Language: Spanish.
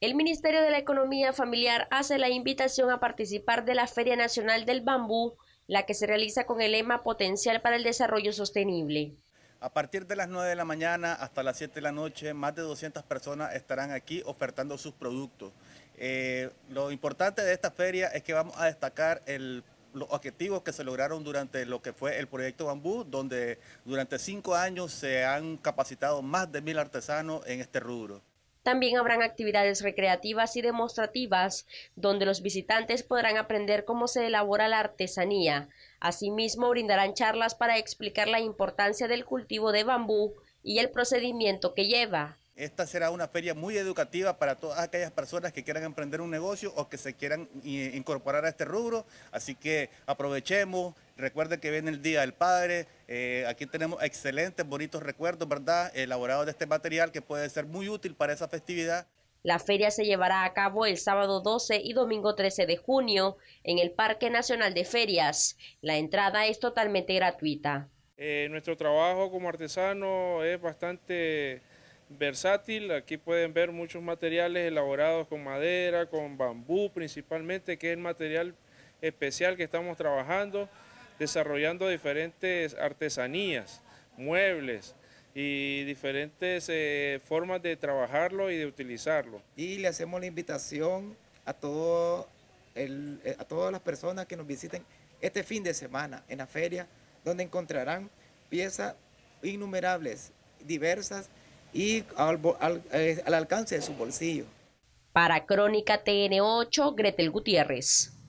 El Ministerio de la Economía Familiar hace la invitación a participar de la Feria Nacional del Bambú, la que se realiza con el lema Potencial para el Desarrollo Sostenible. A partir de las 9 de la mañana hasta las 7 de la noche, más de 200 personas estarán aquí ofertando sus productos. Eh, lo importante de esta feria es que vamos a destacar los objetivos que se lograron durante lo que fue el proyecto Bambú, donde durante cinco años se han capacitado más de mil artesanos en este rubro. También habrán actividades recreativas y demostrativas donde los visitantes podrán aprender cómo se elabora la artesanía. Asimismo, brindarán charlas para explicar la importancia del cultivo de bambú y el procedimiento que lleva. Esta será una feria muy educativa para todas aquellas personas que quieran emprender un negocio o que se quieran eh, incorporar a este rubro. Así que aprovechemos, Recuerde que viene el Día del Padre. Eh, aquí tenemos excelentes, bonitos recuerdos, ¿verdad? Elaborados de este material que puede ser muy útil para esa festividad. La feria se llevará a cabo el sábado 12 y domingo 13 de junio en el Parque Nacional de Ferias. La entrada es totalmente gratuita. Eh, nuestro trabajo como artesano es bastante versátil. Aquí pueden ver muchos materiales elaborados con madera, con bambú principalmente, que es el material especial que estamos trabajando desarrollando diferentes artesanías, muebles y diferentes eh, formas de trabajarlo y de utilizarlo. Y le hacemos la invitación a, todo eh, a todas las personas que nos visiten este fin de semana en la feria, donde encontrarán piezas innumerables, diversas y al, eh, al alcance de su bolsillo. Para Crónica TN8, Gretel Gutiérrez.